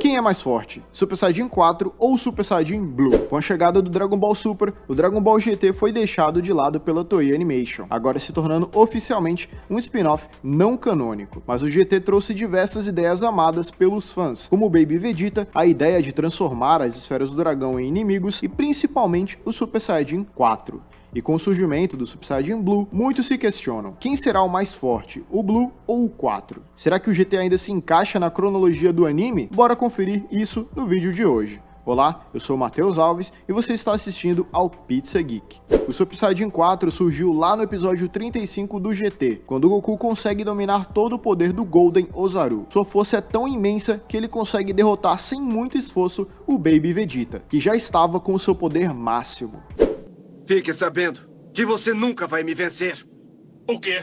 Quem é mais forte, Super Saiyajin 4 ou Super Saiyajin Blue? Com a chegada do Dragon Ball Super, o Dragon Ball GT foi deixado de lado pela Toei Animation, agora se tornando oficialmente um spin-off não canônico. Mas o GT trouxe diversas ideias amadas pelos fãs, como Baby Vegeta, a ideia de transformar as esferas do dragão em inimigos e principalmente o Super Saiyajin 4. E com o surgimento do Subsidian Blue, muitos se questionam: quem será o mais forte, o Blue ou o 4? Será que o GT ainda se encaixa na cronologia do anime? Bora conferir isso no vídeo de hoje. Olá, eu sou o Matheus Alves e você está assistindo ao Pizza Geek. O Subsidian 4 surgiu lá no episódio 35 do GT, quando Goku consegue dominar todo o poder do Golden Ozaru. Sua força é tão imensa que ele consegue derrotar sem muito esforço o Baby Vegeta, que já estava com o seu poder máximo. Fique sabendo que você nunca vai me vencer. O quê?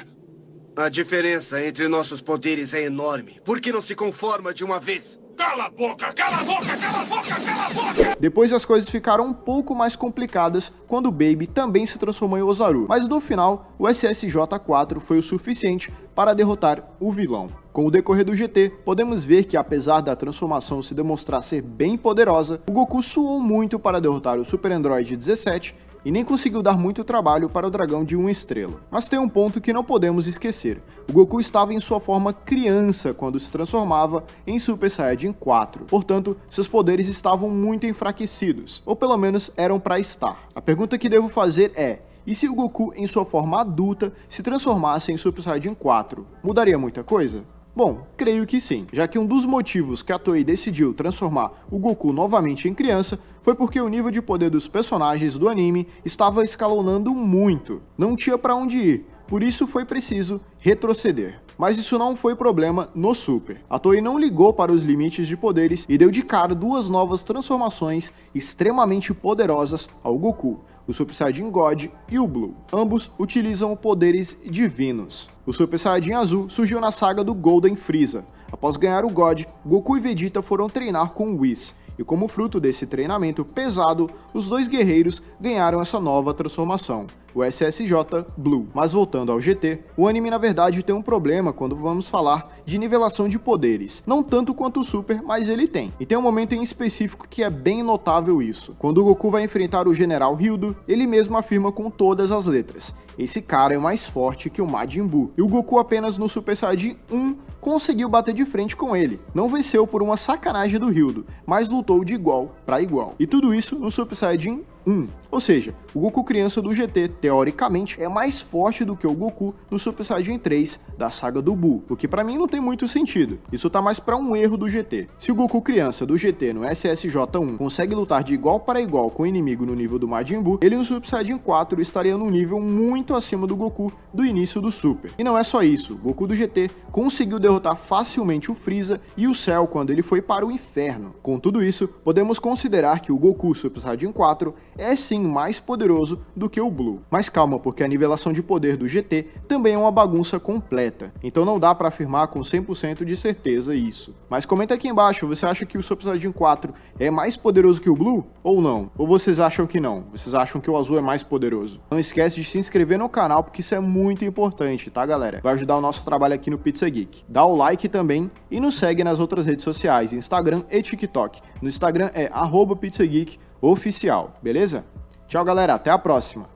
A diferença entre nossos poderes é enorme. Por que não se conforma de uma vez? Cala a boca, cala a boca, cala a boca, cala a boca! Depois as coisas ficaram um pouco mais complicadas quando o Baby também se transformou em Ozaru, mas no final o SSJ4 foi o suficiente para derrotar o vilão. Com o decorrer do GT, podemos ver que apesar da transformação se demonstrar ser bem poderosa, o Goku suou muito para derrotar o Super Android 17 e nem conseguiu dar muito trabalho para o dragão de uma estrela. Mas tem um ponto que não podemos esquecer. O Goku estava em sua forma criança quando se transformava em Super Saiyajin 4. Portanto, seus poderes estavam muito enfraquecidos, ou pelo menos eram para estar. A pergunta que devo fazer é: e se o Goku em sua forma adulta se transformasse em Super Saiyajin 4, mudaria muita coisa? Bom, creio que sim, já que um dos motivos que a Toei decidiu transformar o Goku novamente em criança foi porque o nível de poder dos personagens do anime estava escalonando muito. Não tinha para onde ir, por isso foi preciso retroceder. Mas isso não foi problema no Super. A Toei não ligou para os limites de poderes e deu de cara duas novas transformações extremamente poderosas ao Goku, o Super Saiyajin God e o Blue. Ambos utilizam poderes divinos. O Super Saiyajin Azul surgiu na saga do Golden Freeza. Após ganhar o God, Goku e Vegeta foram treinar com Whis, e como fruto desse treinamento pesado, os dois guerreiros ganharam essa nova transformação, o SSJ Blue. Mas voltando ao GT, o anime na verdade tem um problema quando vamos falar de nivelação de poderes. Não tanto quanto o Super, mas ele tem. E tem um momento em específico que é bem notável isso. Quando o Goku vai enfrentar o General Hildo, ele mesmo afirma com todas as letras. Esse cara é mais forte que o Majin Buu. E o Goku apenas no Super Saiyajin 1 conseguiu bater de frente com ele. Não venceu por uma sacanagem do Hildo, mas lutou de igual para igual. E tudo isso no Super Saiyajin 1. Hum. Ou seja, o Goku criança do GT, teoricamente, é mais forte do que o Goku no Super Saiyajin 3 da saga do Buu, o que para mim não tem muito sentido. Isso tá mais para um erro do GT. Se o Goku criança do GT no SSJ1 consegue lutar de igual para igual com o inimigo no nível do Majin Buu, ele no Super Saiyajin 4 estaria num nível muito acima do Goku do início do Super. E não é só isso, o Goku do GT conseguiu derrotar facilmente o Freeza e o Cell quando ele foi para o inferno. Com tudo isso, podemos considerar que o Goku Super Saiyajin 4 é sim mais poderoso do que o Blue. Mas calma, porque a nivelação de poder do GT também é uma bagunça completa, então não dá para afirmar com 100% de certeza isso. Mas comenta aqui embaixo, você acha que o Super Psylocke 4 é mais poderoso que o Blue ou não? Ou vocês acham que não? Vocês acham que o azul é mais poderoso? Não esquece de se inscrever no canal, porque isso é muito importante, tá galera? Vai ajudar o nosso trabalho aqui no Pizza Geek. Dá o like também e nos segue nas outras redes sociais, Instagram e TikTok. No Instagram é arroba pizzageek, oficial, beleza? Tchau, galera, até a próxima.